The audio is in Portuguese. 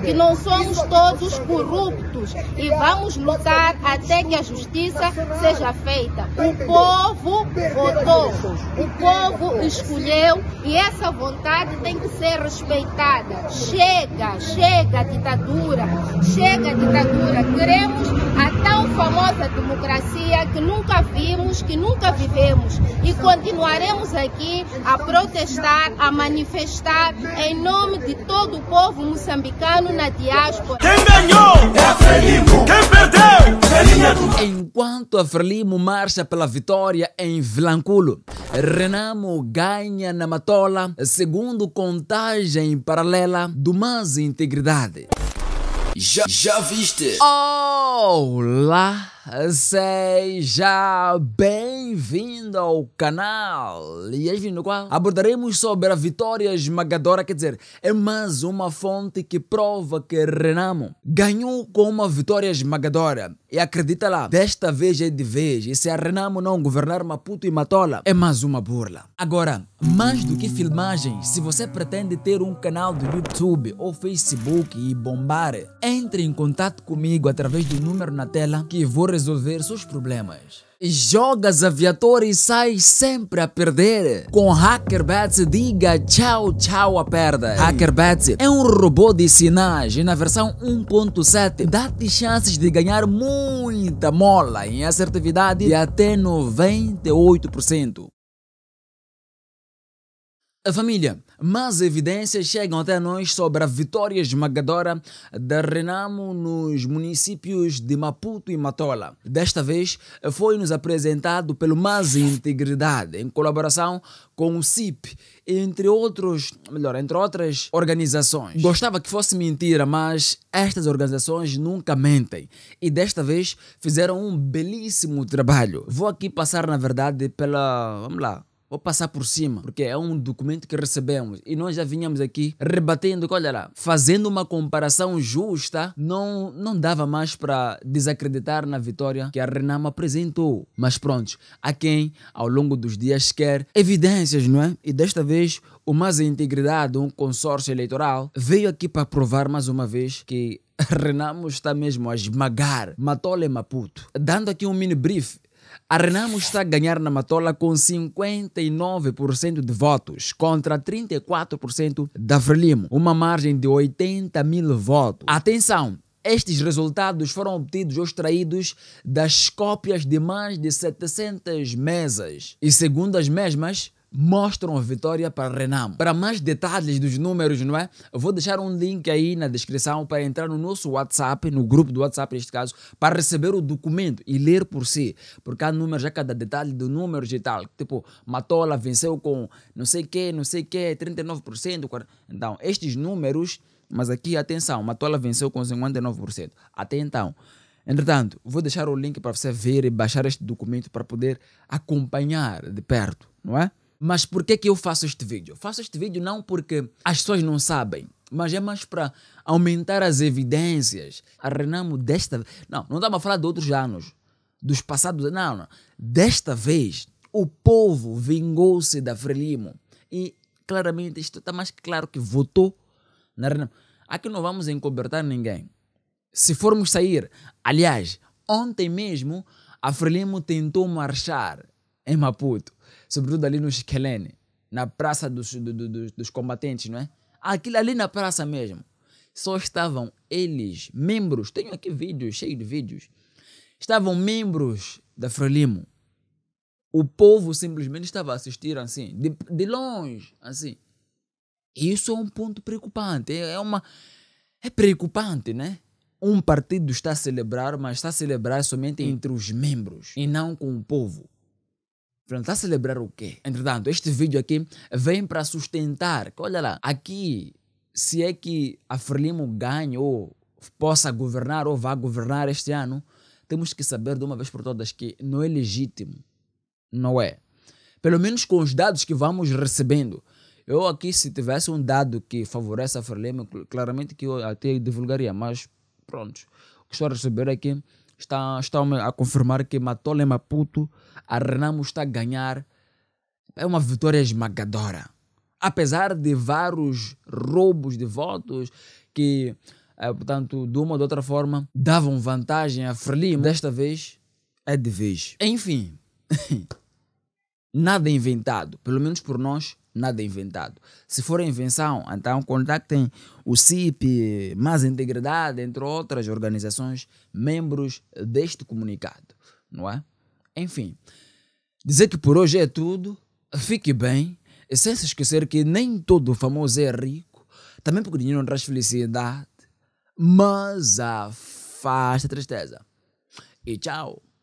que não somos todos corruptos e vamos lutar até que a justiça seja feita. O povo votou, o povo escolheu e essa vontade tem que ser respeitada. Chega, chega a ditadura, chega a ditadura. Queremos a tão famosa democracia que nunca que nunca vivemos e continuaremos aqui a protestar, a manifestar em nome de todo o povo moçambicano na diáspora. Quem ganhou? É a Frelimo. Quem perdeu? É Enquanto a Frelimo marcha pela vitória em Vilanculo, Renamo ganha na Matola, segundo contagem paralela do Mais Integridade. Já, já viste? Olá! seja bem-vindo ao canal e hoje no qual abordaremos sobre a vitória esmagadora, quer dizer, é mais uma fonte que prova que Renamo ganhou com uma vitória esmagadora e acredita lá, desta vez é de vez e se a Renamo não governar Maputo e Matola é mais uma burla. Agora, mais do que filmagens, se você pretende ter um canal do YouTube ou Facebook e bombar, entre em contato comigo através do número na tela que vou resolver seus problemas. Jogas aviador e sai sempre a perder. Com HackerBats, diga tchau, tchau a perda. HackerBats é um robô de sinais na versão 1.7. Dá-te chances de ganhar muita mola em assertividade de até 98% a família. Mais evidências chegam até nós sobre a vitória esmagadora da Renamo nos municípios de Maputo e Matola. Desta vez, foi-nos apresentado pelo Mais Integridade, em colaboração com o CIP, entre outros, melhor, entre outras organizações. Gostava que fosse mentira, mas estas organizações nunca mentem e desta vez fizeram um belíssimo trabalho. Vou aqui passar, na verdade, pela, vamos lá, vou passar por cima, porque é um documento que recebemos e nós já vinhamos aqui rebatendo olha lá, fazendo uma comparação justa, não, não dava mais para desacreditar na vitória que a Renamo apresentou. Mas pronto, há quem ao longo dos dias quer evidências, não é? E desta vez o Mais Integridade, um consórcio eleitoral, veio aqui para provar mais uma vez que Renamo está mesmo a esmagar Matole Maputo. Dando aqui um mini brief a Renamo está a ganhar na Matola com 59% de votos contra 34% da Frelimo, uma margem de 80 mil votos. Atenção! Estes resultados foram obtidos ou extraídos das cópias de mais de 700 mesas. E segundo as mesmas, mostram a vitória para Renan. Para mais detalhes dos números, não é? Eu vou deixar um link aí na descrição para entrar no nosso WhatsApp, no grupo do WhatsApp neste caso, para receber o documento e ler por si. Porque há números, há cada detalhe do número e tal. Tipo, Matola venceu com não sei que, não sei que, 39%. Então, estes números, mas aqui atenção, Matola venceu com 59%. Até então. Entretanto, vou deixar o link para você ver e baixar este documento para poder acompanhar de perto, não é? Mas por que, que eu faço este vídeo? faço este vídeo não porque as pessoas não sabem, mas é mais para aumentar as evidências. A Renamo desta. Não, não estamos a falar de outros anos, dos passados. Não, não. Desta vez, o povo vingou-se da Frelimo. E claramente, isto está mais claro que votou na Renamo. Aqui não vamos encobertar ninguém. Se formos sair, aliás, ontem mesmo, a Frelimo tentou marchar em é, Maputo, sobretudo ali no Esquelene, na Praça dos, do, do, dos, dos Combatentes, não é? Aquilo ali na praça mesmo. Só estavam eles, membros, tenho aqui vídeos, cheio de vídeos. Estavam membros da Frelimo. O povo simplesmente estava a assistir assim, de, de longe, assim. E isso é um ponto preocupante. É, é uma. É preocupante, né? Um partido está a celebrar, mas está a celebrar somente entre os membros e não com o povo. Está a celebrar o quê? Entretanto, este vídeo aqui vem para sustentar. Que, olha lá, aqui, se é que a Frelimo ganhe ou possa governar ou vá governar este ano, temos que saber de uma vez por todas que não é legítimo. Não é. Pelo menos com os dados que vamos recebendo. Eu aqui, se tivesse um dado que favorece a Frelimo, claramente que eu até divulgaria, mas pronto. O que estou a receber aqui é Está, estão a confirmar que Matola Maputo, a Renamo está a ganhar. É uma vitória esmagadora. Apesar de vários roubos de votos que, é, portanto, de uma ou de outra forma, davam vantagem a Frelimo, desta vez é de vez. Enfim, nada inventado, pelo menos por nós nada inventado. Se for invenção, então contactem o CIP, Mais Integridade, entre outras organizações, membros deste comunicado, não é? Enfim, dizer que por hoje é tudo, fique bem, e sem se esquecer que nem todo famoso é rico, também porque dinheiro não traz felicidade, mas afasta a tristeza. E tchau!